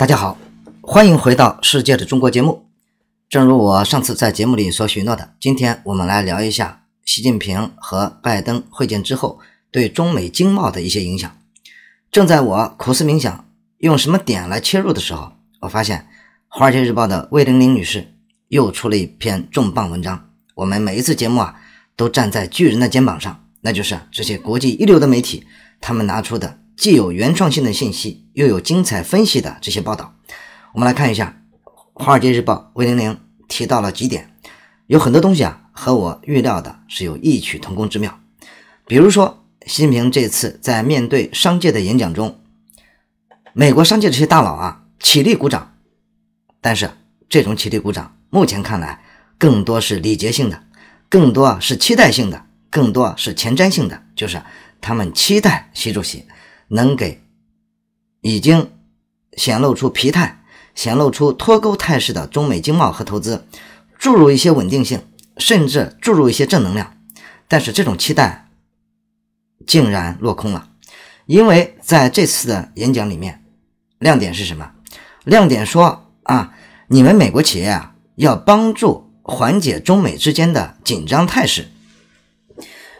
大家好，欢迎回到《世界的中国》节目。正如我上次在节目里所许诺的，今天我们来聊一下习近平和拜登会见之后对中美经贸的一些影响。正在我苦思冥想用什么点来切入的时候，我发现《华尔街日报》的魏玲玲女士又出了一篇重磅文章。我们每一次节目啊，都站在巨人的肩膀上，那就是这些国际一流的媒体，他们拿出的。既有原创性的信息，又有精彩分析的这些报道，我们来看一下《华尔街日报》V 零零提到了几点，有很多东西啊和我预料的是有异曲同工之妙。比如说，习近平这次在面对商界的演讲中，美国商界这些大佬啊起立鼓掌，但是这种起立鼓掌，目前看来更多是礼节性的，更多是期待性的，更多是前瞻性的，就是他们期待习主席。能给已经显露出疲态、显露出脱钩态势的中美经贸和投资注入一些稳定性，甚至注入一些正能量。但是这种期待竟然落空了，因为在这次的演讲里面，亮点是什么？亮点说啊，你们美国企业啊，要帮助缓解中美之间的紧张态势，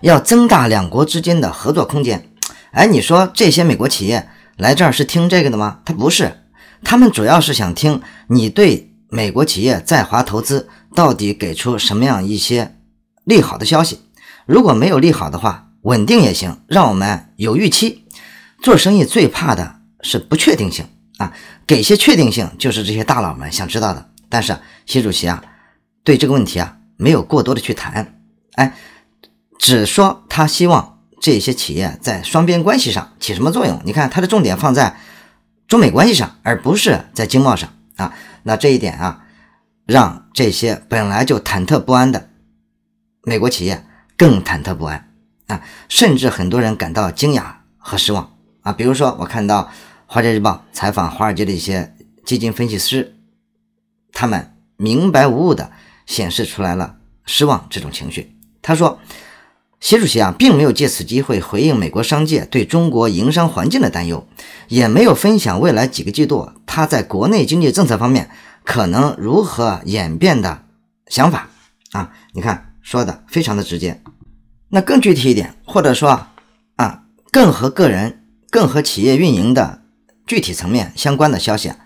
要增大两国之间的合作空间。哎，你说这些美国企业来这儿是听这个的吗？他不是，他们主要是想听你对美国企业在华投资到底给出什么样一些利好的消息。如果没有利好的话，稳定也行，让我们有预期。做生意最怕的是不确定性啊，给些确定性就是这些大佬们想知道的。但是习主席啊，对这个问题啊没有过多的去谈，哎，只说他希望。这些企业在双边关系上起什么作用？你看，它的重点放在中美关系上，而不是在经贸上啊。那这一点啊，让这些本来就忐忑不安的美国企业更忐忑不安啊，甚至很多人感到惊讶和失望啊。比如说，我看到《华尔街日报》采访华尔街的一些基金分析师，他们明白无误的显示出来了失望这种情绪。他说。习主席啊，并没有借此机会回应美国商界对中国营商环境的担忧，也没有分享未来几个季度他在国内经济政策方面可能如何演变的想法啊。你看，说的非常的直接。那更具体一点，或者说啊，更和个人、更和企业运营的具体层面相关的消息啊，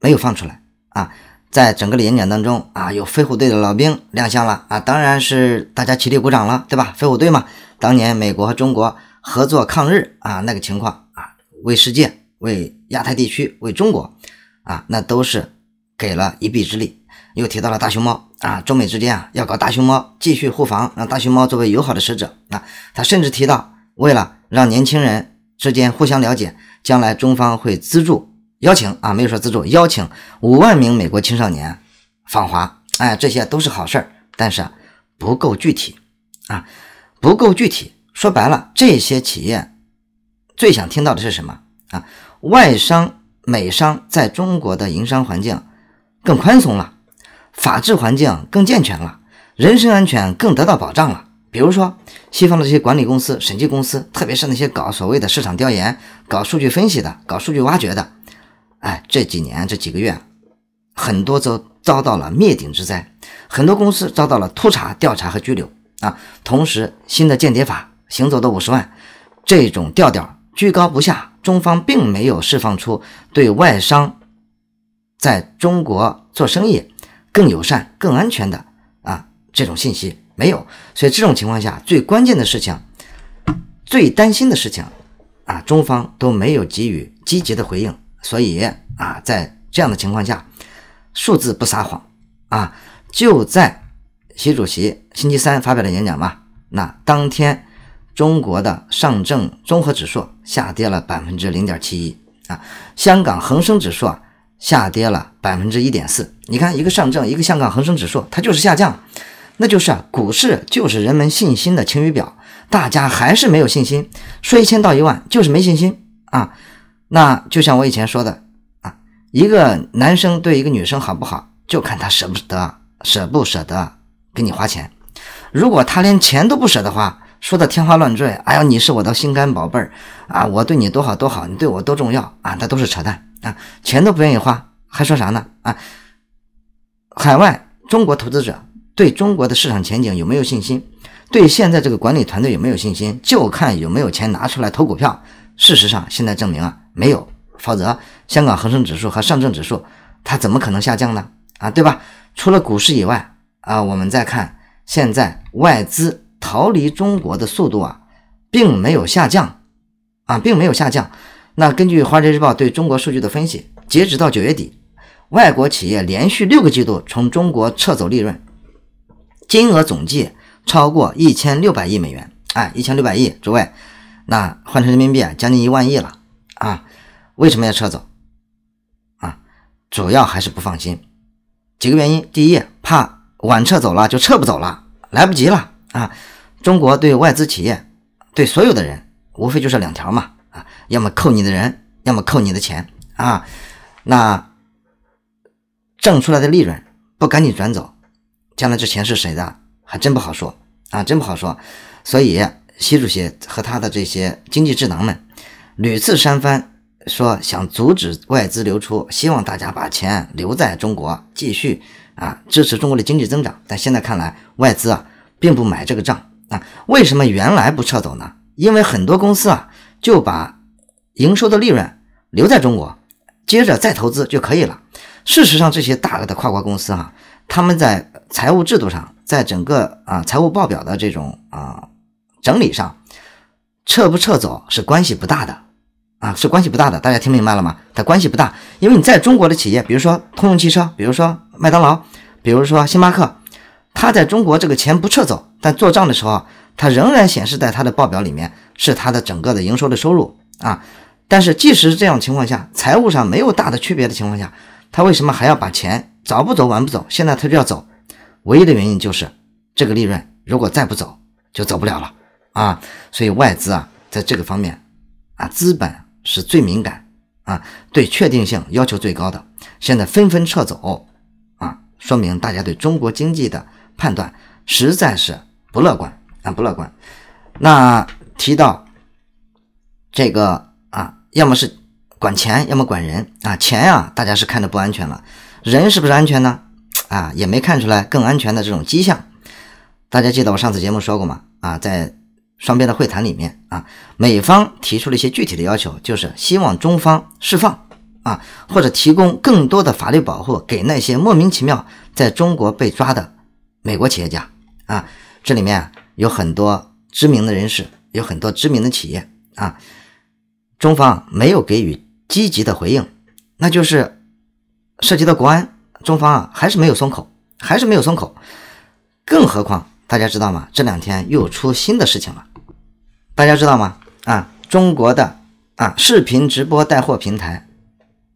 没有放出来啊。在整个演讲当中啊，有飞虎队的老兵亮相了啊，当然是大家起立鼓掌了，对吧？飞虎队嘛，当年美国和中国合作抗日啊，那个情况啊，为世界、为亚太地区、为中国啊，那都是给了一臂之力。又提到了大熊猫啊，中美之间啊要搞大熊猫继续互防，让大熊猫作为友好的使者。那他甚至提到，为了让年轻人之间互相了解，将来中方会资助。邀请啊，没有说资助，邀请五万名美国青少年访华，哎，这些都是好事儿，但是不够具体啊，不够具体。说白了，这些企业最想听到的是什么啊？外商、美商在中国的营商环境更宽松了，法治环境更健全了，人身安全更得到保障了。比如说，西方的这些管理公司、审计公司，特别是那些搞所谓的市场调研、搞数据分析的、搞数据挖掘的。哎，这几年这几个月，很多遭遭到了灭顶之灾，很多公司遭到了突查、调查和拘留啊。同时，新的间谍法行走的五十万，这种调调居高不下。中方并没有释放出对外商在中国做生意更友善、更安全的啊这种信息，没有。所以，这种情况下，最关键的事情、最担心的事情啊，中方都没有给予积极的回应。所以啊，在这样的情况下，数字不撒谎啊，就在习主席星期三发表的演讲嘛，那当天中国的上证综合指数下跌了百分之零点七一啊，香港恒生指数下跌了百分之一点四。你看，一个上证，一个香港恒生指数，它就是下降，那就是啊，股市就是人们信心的晴雨表，大家还是没有信心，说一千道一万，就是没信心啊。那就像我以前说的啊，一个男生对一个女生好不好，就看他舍不得，舍不舍得给你花钱。如果他连钱都不舍得花，说的天花乱坠，哎呀，你是我的心肝宝贝儿啊，我对你多好多好，你对我多重要啊，那都是扯淡啊。钱都不愿意花，还说啥呢啊？海外中国投资者对中国的市场前景有没有信心？对现在这个管理团队有没有信心？就看有没有钱拿出来投股票。事实上，现在证明啊。没有，否则香港恒生指数和上证指数它怎么可能下降呢？啊，对吧？除了股市以外啊，我们再看现在外资逃离中国的速度啊，并没有下降，啊，并没有下降。那根据华尔街日报对中国数据的分析，截止到九月底，外国企业连续六个季度从中国撤走利润，金额总计超过一千六百亿美元。哎，一千六百亿之外，那换成人民币啊，将近一万亿了。啊，为什么要撤走？啊，主要还是不放心。几个原因：第一，怕晚撤走了就撤不走了，来不及了啊！中国对外资企业、对所有的人，无非就是两条嘛啊，要么扣你的人，要么扣你的钱啊。那挣出来的利润不赶紧转走，将来这钱是谁的还真不好说啊，真不好说。所以，习主席和他的这些经济智囊们。屡次三番，说想阻止外资流出，希望大家把钱留在中国，继续啊支持中国的经济增长。但现在看来，外资啊并不买这个账啊。为什么原来不撤走呢？因为很多公司啊就把营收的利润留在中国，接着再投资就可以了。事实上，这些大额的跨国公司啊，他们在财务制度上，在整个啊财务报表的这种啊整理上。撤不撤走是关系不大的啊，是关系不大的，大家听明白了吗？它关系不大，因为你在中国的企业，比如说通用汽车，比如说麦当劳，比如说星巴克，它在中国这个钱不撤走，但做账的时候，它仍然显示在它的报表里面是它的整个的营收的收入啊。但是即使这样情况下，财务上没有大的区别的情况下，他为什么还要把钱早不走晚不走，现在他就要走？唯一的原因就是这个利润如果再不走就走不了了。啊，所以外资啊，在这个方面啊，资本是最敏感啊，对确定性要求最高的。现在纷纷撤走啊，说明大家对中国经济的判断实在是不乐观啊，不乐观。那提到这个啊，要么是管钱，要么管人啊，钱呀，大家是看着不安全了，人是不是安全呢？啊，也没看出来更安全的这种迹象。大家记得我上次节目说过吗？啊，在双边的会谈里面啊，美方提出了一些具体的要求，就是希望中方释放啊，或者提供更多的法律保护给那些莫名其妙在中国被抓的美国企业家啊，这里面有很多知名的人士，有很多知名的企业啊，中方没有给予积极的回应，那就是涉及到国安，中方啊还是没有松口，还是没有松口，更何况大家知道吗？这两天又出新的事情了。大家知道吗？啊，中国的啊视频直播带货平台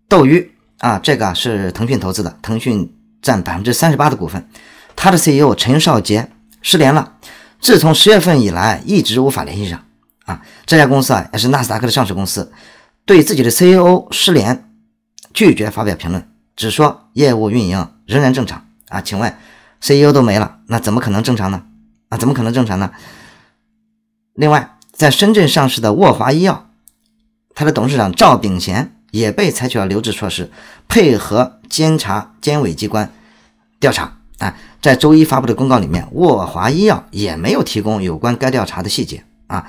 斗鱼啊，这个是腾讯投资的，腾讯占百分之三十八的股份。他的 CEO 陈少杰失联了，自从十月份以来一直无法联系上。啊，这家公司啊也是纳斯达克的上市公司，对自己的 CEO 失联拒绝发表评论，只说业务运营仍然正常。啊，请问 CEO 都没了，那怎么可能正常呢？啊，怎么可能正常呢？另外。在深圳上市的沃华医药，它的董事长赵炳贤也被采取了留置措施，配合监察监委机关调查。啊，在周一发布的公告里面，沃华医药也没有提供有关该调查的细节啊，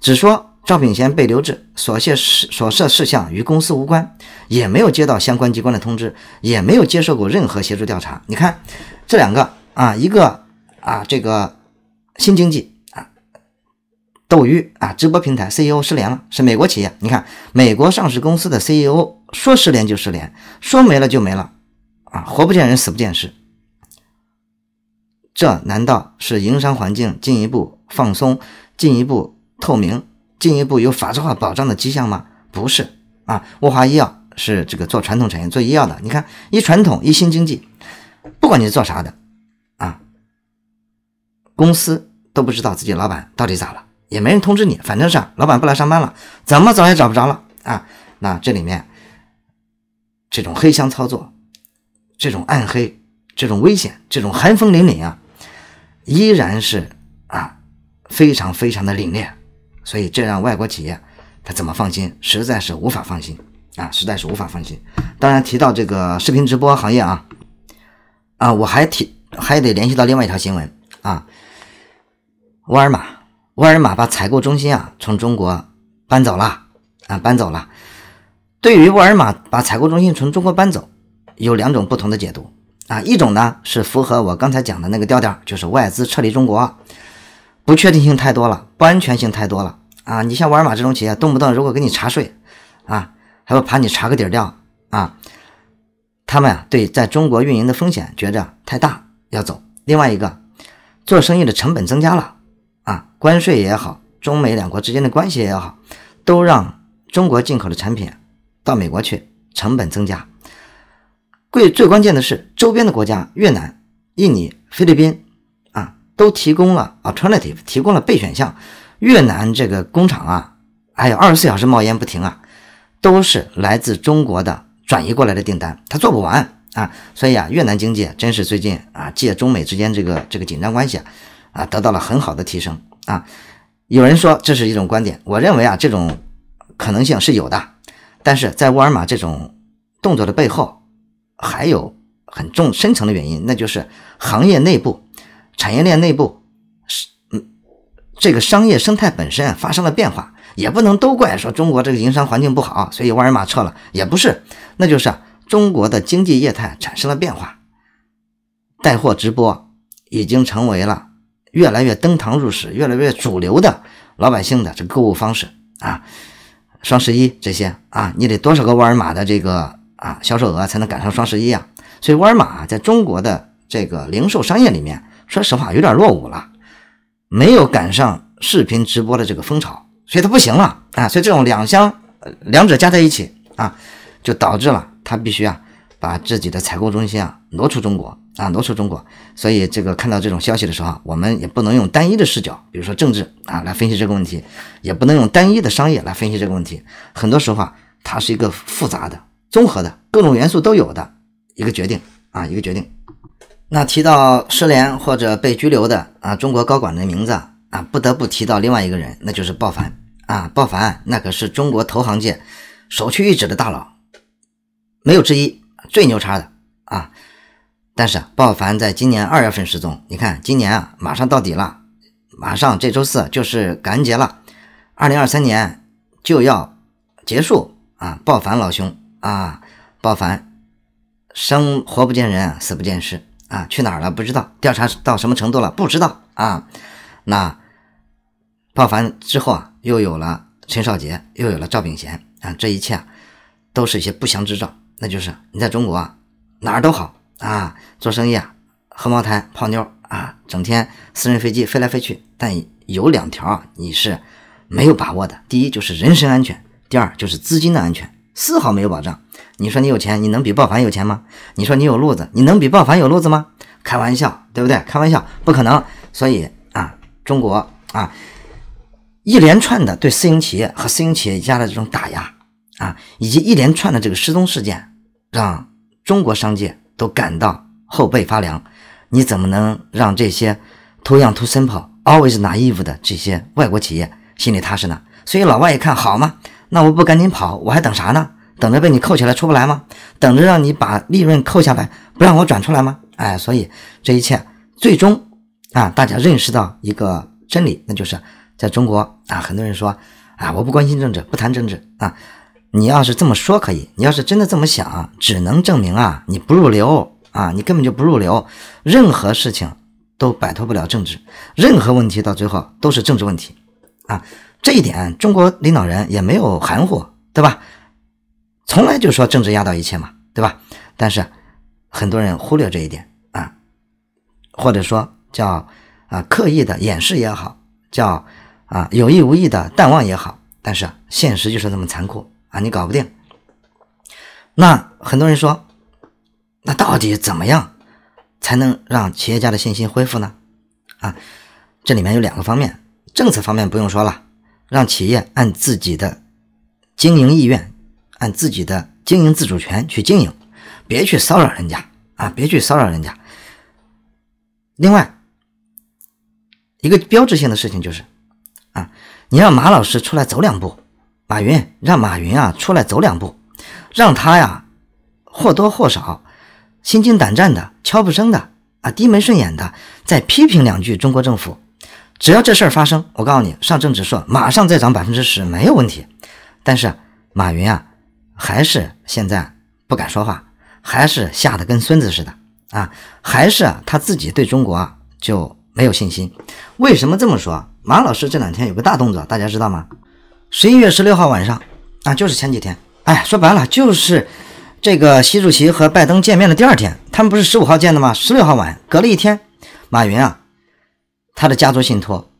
只说赵炳贤被留置，所涉事所涉事项与公司无关，也没有接到相关机关的通知，也没有接受过任何协助调查。你看这两个啊，一个啊，这个新经济。斗鱼啊，直播平台 CEO 失联了，是美国企业。你看，美国上市公司的 CEO 说失联就失联，说没了就没了啊，活不见人，死不见尸。这难道是营商环境进一步放松、进一步透明、进一步有法制化保障的迹象吗？不是啊。沃华医药是这个做传统产业做医药的，你看，一传统，一新经济，不管你是做啥的啊，公司都不知道自己老板到底咋了。也没人通知你，反正是啊，老板不来上班了，怎么找也找不着了啊。那这里面这种黑箱操作，这种暗黑，这种危险，这种寒风凛凛啊，依然是啊，非常非常的凛冽。所以这让外国企业他怎么放心？实在是无法放心啊，实在是无法放心。当然提到这个视频直播行业啊，啊，我还提还得联系到另外一条新闻啊，沃尔玛。沃尔玛把采购中心啊从中国搬走了啊，搬走了。对于沃尔玛把采购中心从中国搬走，有两种不同的解读啊。一种呢是符合我刚才讲的那个调调，就是外资撤离中国，不确定性太多了，不安全性太多了啊。你像沃尔玛这种企业，动不动如果给你查税啊，还要把你查个底儿掉啊，他们啊对在中国运营的风险觉着太大，要走。另外一个，做生意的成本增加了。啊，关税也好，中美两国之间的关系也好，都让中国进口的产品到美国去，成本增加。最最关键的是，周边的国家越南、印尼、菲律宾啊，都提供了 alternative，提供了备选项。越南这个工厂啊，还有二十四小时冒烟不停啊，都是来自中国的转移过来的订单，它做不完啊。所以啊，越南经济真是最近啊，借中美之间这个这个紧张关系啊。啊，得到了很好的提升啊！有人说这是一种观点，我认为啊，这种可能性是有的。但是在沃尔玛这种动作的背后，还有很重深层的原因，那就是行业内部、产业链内部是嗯，这个商业生态本身发生了变化，也不能都怪说中国这个营商环境不好，所以沃尔玛撤了，也不是，那就是中国的经济业态产生了变化，带货直播已经成为了。越来越登堂入室，越来越主流的老百姓的这购物方式啊，双十一这些啊，你得多少个沃尔玛的这个啊销售额才能赶上双十一啊？所以沃尔玛在中国的这个零售商业里面，说实话有点落伍了，没有赶上视频直播的这个风潮，所以它不行了啊！所以这种两相两者加在一起啊，就导致了它必须啊把自己的采购中心啊挪出中国。啊，挪出中国，所以这个看到这种消息的时候，我们也不能用单一的视角，比如说政治啊来分析这个问题，也不能用单一的商业来分析这个问题。很多时候啊，它是一个复杂的、综合的各种元素都有的一个决定啊，一个决定。那提到失联或者被拘留的啊，中国高管的名字啊，不得不提到另外一个人，那就是鲍凡啊，鲍凡那可是中国投行界首屈一指的大佬，没有之一，最牛叉的啊。但是鲍凡在今年二月份失踪，你看今年啊马上到底了，马上这周四就是感恩节了，二零二三年就要结束啊！鲍凡老兄啊，鲍凡，生活不见人，死不见尸啊，去哪儿了不知道，调查到什么程度了不知道啊！那鲍凡之后啊，又有了陈少杰，又有了赵炳贤啊，这一切啊，都是一些不祥之兆。那就是你在中国啊，哪儿都好。啊，做生意啊，喝茅台泡妞啊，整天私人飞机飞来飞去。但有两条啊，你是没有把握的。第一就是人身安全，第二就是资金的安全，丝毫没有保障。你说你有钱，你能比暴凡有钱吗？你说你有路子，你能比暴凡有路子吗？开玩笑，对不对？开玩笑，不可能。所以啊，中国啊，一连串的对私营企业和私营企业家的这种打压啊，以及一连串的这个失踪事件，让中国商界。都感到后背发凉，你怎么能让这些 too too young simple always 拿 v e 的这些外国企业心里踏实呢？所以老外一看，好嘛，那我不赶紧跑，我还等啥呢？等着被你扣起来出不来吗？等着让你把利润扣下来，不让我转出来吗？哎，所以这一切最终啊，大家认识到一个真理，那就是在中国啊，很多人说啊，我不关心政治，不谈政治啊。你要是这么说可以，你要是真的这么想，只能证明啊，你不入流啊，你根本就不入流，任何事情都摆脱不了政治，任何问题到最后都是政治问题啊，这一点中国领导人也没有含糊，对吧？从来就说政治压倒一切嘛，对吧？但是很多人忽略这一点啊，或者说叫啊刻意的掩饰也好，叫啊有意无意的淡忘也好，但是现实就是那么残酷。啊，你搞不定。那很多人说，那到底怎么样才能让企业家的信心恢复呢？啊，这里面有两个方面，政策方面不用说了，让企业按自己的经营意愿，按自己的经营自主权去经营，别去骚扰人家啊，别去骚扰人家。另外，一个标志性的事情就是，啊，你让马老师出来走两步。马云让马云啊出来走两步，让他呀或多或少心惊胆战的、悄不声的啊低眉顺眼的再批评两句中国政府。只要这事儿发生，我告诉你，上证指数马上再涨百分之十没有问题。但是马云啊还是现在不敢说话，还是吓得跟孙子似的啊，还是他自己对中国啊就没有信心。为什么这么说？马老师这两天有个大动作，大家知道吗？十一月十六号晚上啊，就是前几天。哎，说白了就是这个习主席和拜登见面的第二天，他们不是十五号见的吗？十六号晚，隔了一天，马云啊，他的家族信托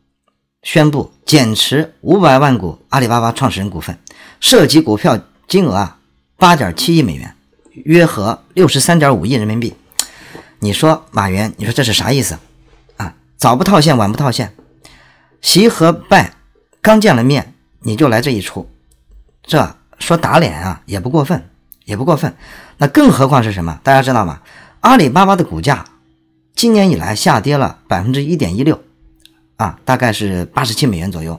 宣布减持五百万股阿里巴巴创始人股份，涉及股票金额啊八点七亿美元，约合六十三点五亿人民币。你说马云，你说这是啥意思啊？早不套现，晚不套现，习和拜刚见了面。你就来这一出，这说打脸啊也不过分，也不过分。那更何况是什么？大家知道吗？阿里巴巴的股价今年以来下跌了百分之一点一六，啊，大概是八十七美元左右。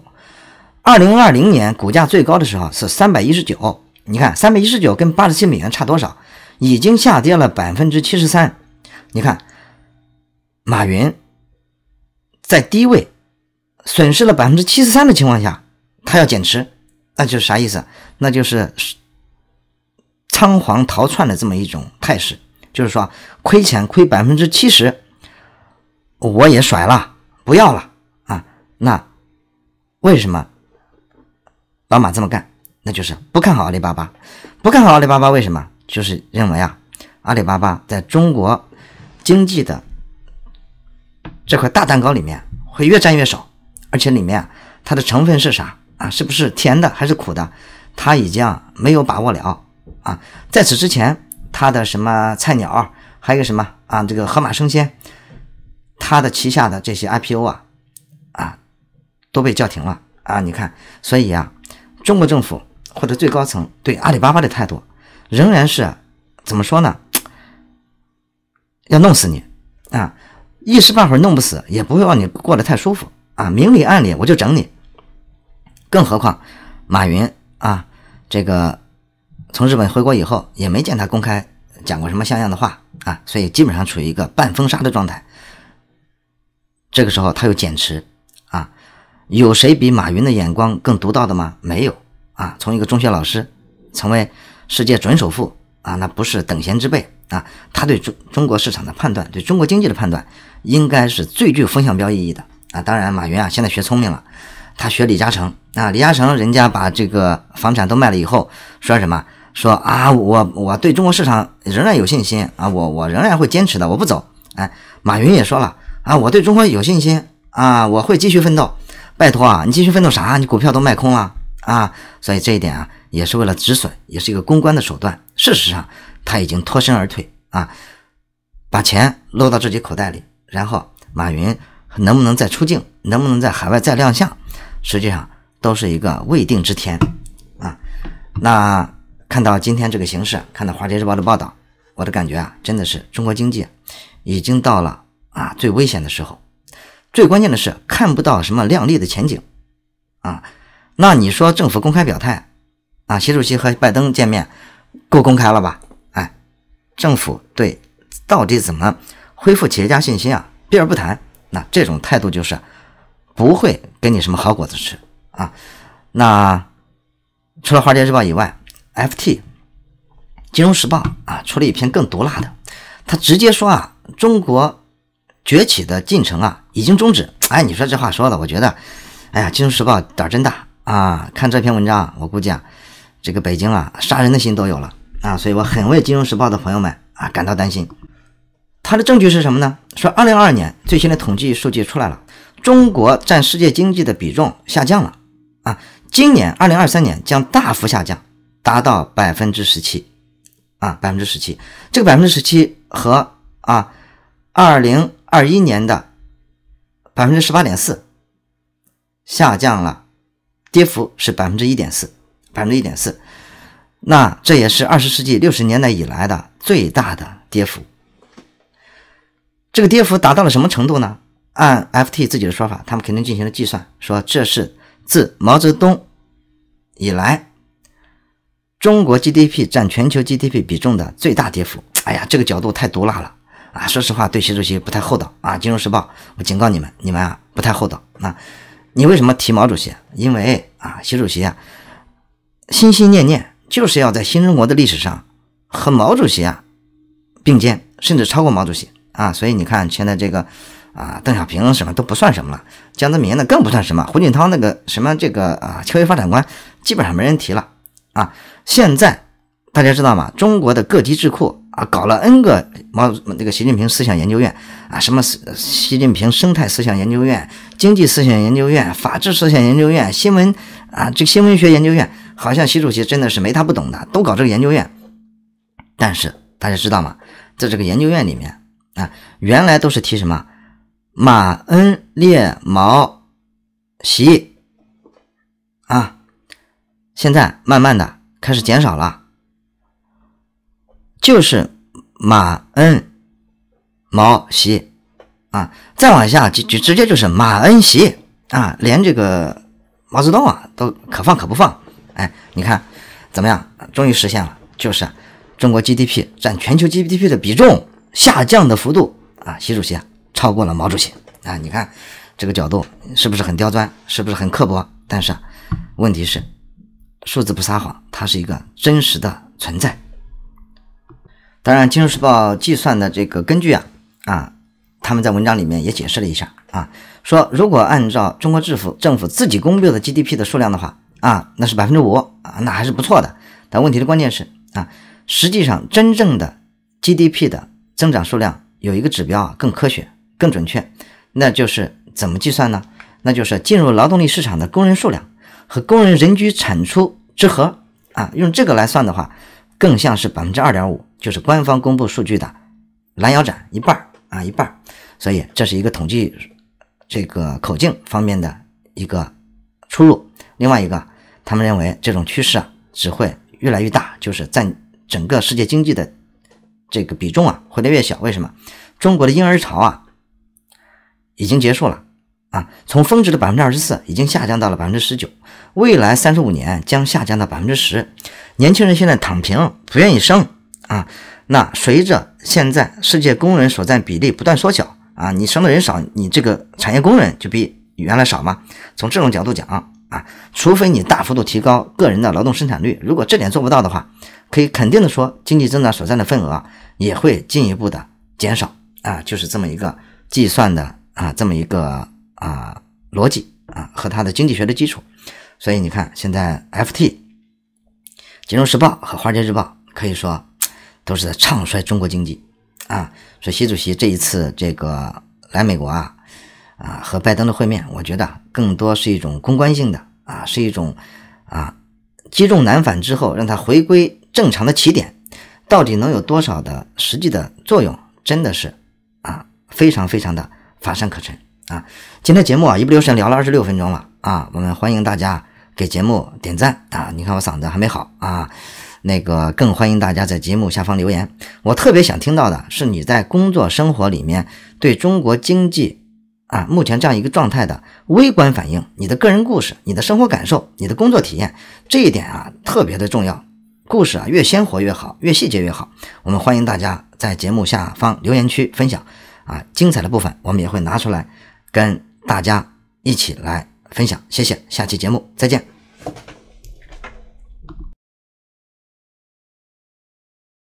二零二零年股价最高的时候是三百一十九，你看三百一十九跟八十七美元差多少？已经下跌了百分之七十三。你看，马云在低位损失了百分之七十三的情况下。他要减持，那就是啥意思？那就是仓皇逃窜的这么一种态势，就是说亏钱亏百分之七十，我也甩了，不要了啊！那为什么老马这么干？那就是不看好阿里巴巴，不看好阿里巴巴，为什么？就是认为啊，阿里巴巴在中国经济的这块大蛋糕里面会越占越少，而且里面它的成分是啥？啊，是不是甜的还是苦的？他已经没有把握了啊！在此之前，他的什么菜鸟，还有什么啊？这个盒马生鲜，他的旗下的这些 IPO 啊啊，都被叫停了啊！你看，所以啊，中国政府或者最高层对阿里巴巴的态度仍然是怎么说呢？要弄死你啊！一时半会儿弄不死，也不会让你过得太舒服啊！明里暗里我就整你。更何况，马云啊，这个从日本回国以后，也没见他公开讲过什么像样的话啊，所以基本上处于一个半封杀的状态。这个时候他又减持啊，有谁比马云的眼光更独到的吗？没有啊。从一个中学老师成为世界准首富啊，那不是等闲之辈啊。他对中中国市场的判断，对中国经济的判断，应该是最具风向标意义的啊。当然，马云啊，现在学聪明了。他学李嘉诚啊，李嘉诚人家把这个房产都卖了以后，说什么？说啊，我我对中国市场仍然有信心啊，我我仍然会坚持的，我不走。哎，马云也说了啊，我对中国有信心啊，我会继续奋斗。拜托啊，你继续奋斗啥？你股票都卖空了啊！所以这一点啊，也是为了止损，也是一个公关的手段。事实上，他已经脱身而退啊，把钱搂到自己口袋里。然后，马云能不能再出镜？能不能在海外再亮相？实际上都是一个未定之天啊！那看到今天这个形势，看到《华尔街日报》的报道，我的感觉啊，真的是中国经济已经到了啊最危险的时候。最关键的是看不到什么亮丽的前景啊！那你说政府公开表态啊？习主席和拜登见面够公开了吧？哎，政府对到底怎么恢复企业家信心啊？避而不谈，那这种态度就是。不会给你什么好果子吃啊！那除了《华尔街日报》以外，《FT》《金融时报》啊，出了一篇更毒辣的，他直接说啊，中国崛起的进程啊已经终止。哎，你说这话说的，我觉得，哎呀，《金融时报》胆真大啊！看这篇文章，我估计啊，这个北京啊，杀人的心都有了啊！所以我很为《金融时报》的朋友们啊感到担心。他的证据是什么呢？说二零二二年最新的统计数据出来了。中国占世界经济的比重下降了，啊，今年二零二三年将大幅下降，达到百分之十七，啊，百分之十七。这个百分之十七和啊，二零二一年的百分之十八点四下降了，跌幅是百分之一点四，百分之一点四。那这也是二十世纪六十年代以来的最大的跌幅。这个跌幅达到了什么程度呢？按 FT 自己的说法，他们肯定进行了计算，说这是自毛泽东以来中国 GDP 占全球 GDP 比重的最大跌幅。哎呀，这个角度太毒辣了啊！说实话，对习主席不太厚道啊。金融时报，我警告你们，你们啊不太厚道。那你为什么提毛主席？因为啊，习主席啊，心心念念就是要在新中国的历史上和毛主席啊并肩，甚至超过毛主席啊。所以你看，现在这个。啊，邓小平什么都不算什么了，江泽民呢更不算什么，胡锦涛那个什么这个啊，科学发展观基本上没人提了啊。现在大家知道吗？中国的各级智库啊，搞了 N 个毛那个习近平思想研究院啊，什么习近平生态思想研究院、经济思想研究院、法治思想研究院、新闻啊这个新闻学研究院，好像习主席真的是没他不懂的，都搞这个研究院。但是大家知道吗？在这个研究院里面啊，原来都是提什么？马恩列毛习啊，现在慢慢的开始减少了，就是马恩毛习啊，再往下就就直接就是马恩习啊，连这个毛泽东啊都可放可不放，哎，你看怎么样？终于实现了，就是中国 GDP 占全球 GDP 的比重下降的幅度啊，习主席啊！超过了毛主席啊！你看这个角度是不是很刁钻，是不是很刻薄？但是啊，问题是数字不撒谎，它是一个真实的存在。当然，《金融时报》计算的这个根据啊啊，他们在文章里面也解释了一下啊，说如果按照中国政府政府自己公布的 GDP 的数量的话啊，那是百分之五啊，那还是不错的。但问题的关键是啊，实际上真正的 GDP 的增长数量有一个指标啊更科学。更准确，那就是怎么计算呢？那就是进入劳动力市场的工人数量和工人人均产出之和啊，用这个来算的话，更像是百分之二点五，就是官方公布数据的拦腰斩一半啊，一半所以这是一个统计这个口径方面的一个出入。另外一个，他们认为这种趋势啊只会越来越大，就是占整个世界经济的这个比重啊会越来越小。为什么？中国的婴儿潮啊。已经结束了啊！从峰值的百分之二十四，已经下降到了百分之十九，未来三十五年将下降到百分之十。年轻人现在躺平，不愿意生啊！那随着现在世界工人所占比例不断缩小啊，你生的人少，你这个产业工人就比原来少嘛。从这种角度讲啊，除非你大幅度提高个人的劳动生产率，如果这点做不到的话，可以肯定的说，经济增长所占的份额也会进一步的减少啊！就是这么一个计算的。啊，这么一个啊逻辑啊和它的经济学的基础，所以你看，现在《FT》、《金融时报》和《华尔街日报》可以说都是在唱衰中国经济啊。说习主席这一次这个来美国啊啊和拜登的会面，我觉得更多是一种公关性的啊，是一种啊击中难反之后让他回归正常的起点，到底能有多少的实际的作用，真的是啊非常非常的。乏善可陈啊！今天节目啊，一不留神聊了二十六分钟了啊！我们欢迎大家给节目点赞啊！你看我嗓子还没好啊，那个更欢迎大家在节目下方留言。我特别想听到的是你在工作生活里面对中国经济啊目前这样一个状态的微观反应，你的个人故事、你的生活感受、你的工作体验，这一点啊特别的重要。故事啊越鲜活越好，越细节越好。我们欢迎大家在节目下方留言区分享。啊，精彩的部分我们也会拿出来跟大家一起来分享，谢谢，下期节目再见。